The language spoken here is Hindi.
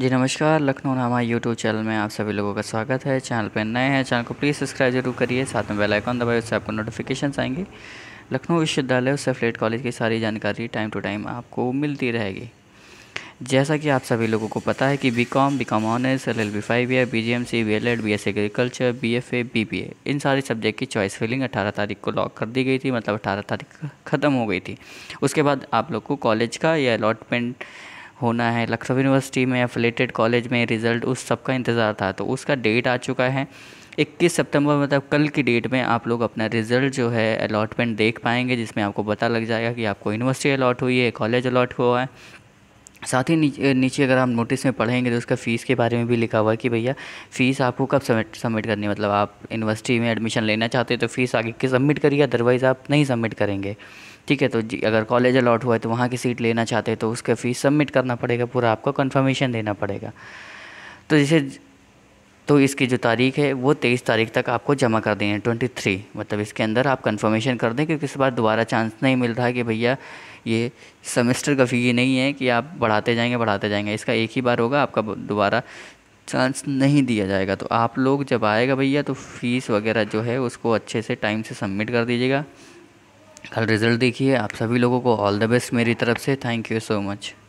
जी नमस्कार लखनऊ हमारे यूट्यूब चैनल में आप सभी लोगों का स्वागत है चैनल पर नए हैं चैनल को प्लीज़ सब्सक्राइब जरूर करिए साथ में बेल आइकॉन दबाए उससे आपको नोटिफिकेशन आएंगे लखनऊ विश्वविद्यालय और सेफलेट कॉलेज की सारी जानकारी टाइम टू टाइम आपको मिलती रहेगी जैसा कि आप सभी लोगों को पता है कि B com B com honours L L B five year B G M C B L ed B S agriculture B F A B B A इन सारे सब्जेक्ट की चॉइस फिलिंग अठारह तारीख को लॉक कर दी गई थी मतलब अठारह तारीख ख़त्म हो गई थी उसके बाद आप लोग को कॉलेज का या अलॉटमेंट होना है लखनऊ यूनिवर्सिटी में एफिलेटेड कॉलेज में रिज़ल्ट उस सब का इंतज़ार था तो उसका डेट आ चुका है 21 सितंबर मतलब कल की डेट में आप लोग अपना रिज़ल्ट जो है अलॉटमेंट देख पाएंगे जिसमें आपको पता लग जाएगा कि आपको यूनिवर्सिटी अलॉट हुई है कॉलेज अलॉट हुआ है साथ ही नीचे नीचे अगर आप नोटिस में पढ़ेंगे तो उसका फ़ीस के बारे में भी लिखा हुआ है कि भैया फ़ीस आपको कब सबमिट सबमिट करनी है मतलब आप यूनिवर्सिटी में एडमिशन लेना चाहते हैं तो फ़ीस आगे के सबमिट करिए अदरवाइज़ आप नहीं सबमिट करेंगे ठीक है तो जी अगर कॉलेज अलॉट हुआ है तो वहाँ की सीट लेना चाहते हैं तो उसका फ़ीस सबमिट करना पड़ेगा पूरा आपको कन्फर्मेशन देना पड़ेगा तो जैसे तो इसकी जो तारीख है वो तेईस तारीख तक आपको जमा कर देंगे ट्वेंटी थ्री मतलब इसके अंदर आप कंफर्मेशन कर दें क्योंकि इस बार दोबारा चांस नहीं मिल रहा कि भैया ये सेमेस्टर का फी नहीं है कि आप बढ़ाते जाएंगे बढ़ाते जाएंगे इसका एक ही बार होगा आपका दोबारा चांस नहीं दिया जाएगा तो आप लोग जब आएगा भैया तो फीस वगैरह जो है उसको अच्छे से टाइम से सबमिट कर दीजिएगा कल रिज़ल्ट देखिए आप सभी लोगों को ऑल द बेस्ट मेरी तरफ से थैंक यू सो मच